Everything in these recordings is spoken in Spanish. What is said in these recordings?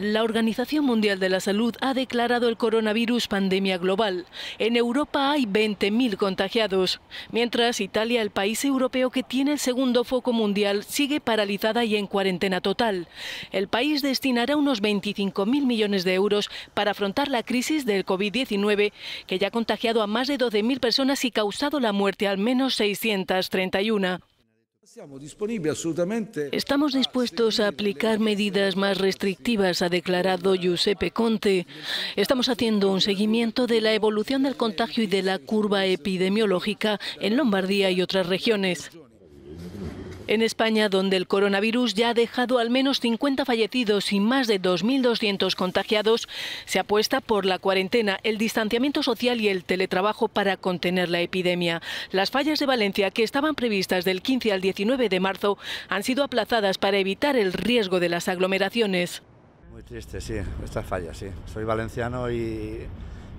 La Organización Mundial de la Salud ha declarado el coronavirus pandemia global. En Europa hay 20.000 contagiados, mientras Italia, el país europeo que tiene el segundo foco mundial, sigue paralizada y en cuarentena total. El país destinará unos 25.000 millones de euros para afrontar la crisis del COVID-19, que ya ha contagiado a más de 12.000 personas y causado la muerte al menos 631. Estamos dispuestos a aplicar medidas más restrictivas, ha declarado Giuseppe Conte. Estamos haciendo un seguimiento de la evolución del contagio y de la curva epidemiológica en Lombardía y otras regiones. En España, donde el coronavirus ya ha dejado al menos 50 fallecidos y más de 2.200 contagiados, se apuesta por la cuarentena, el distanciamiento social y el teletrabajo para contener la epidemia. Las fallas de Valencia, que estaban previstas del 15 al 19 de marzo, han sido aplazadas para evitar el riesgo de las aglomeraciones. Muy triste, sí, estas fallas, sí. Soy valenciano y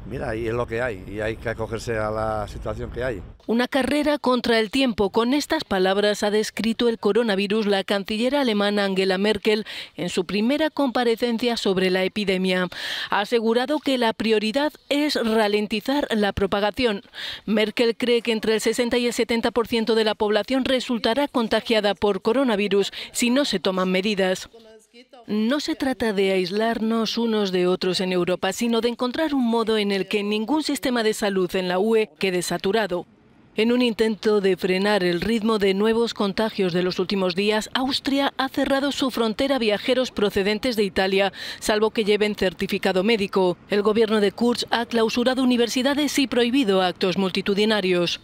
Mira, ahí es lo que hay, y hay que acogerse a la situación que hay. Una carrera contra el tiempo. Con estas palabras ha descrito el coronavirus la canciller alemana Angela Merkel en su primera comparecencia sobre la epidemia. Ha asegurado que la prioridad es ralentizar la propagación. Merkel cree que entre el 60 y el 70% de la población resultará contagiada por coronavirus si no se toman medidas. No se trata de aislarnos unos de otros en Europa, sino de encontrar un modo en el que ningún sistema de salud en la UE quede saturado. En un intento de frenar el ritmo de nuevos contagios de los últimos días, Austria ha cerrado su frontera a viajeros procedentes de Italia, salvo que lleven certificado médico. El gobierno de Kurz ha clausurado universidades y prohibido actos multitudinarios.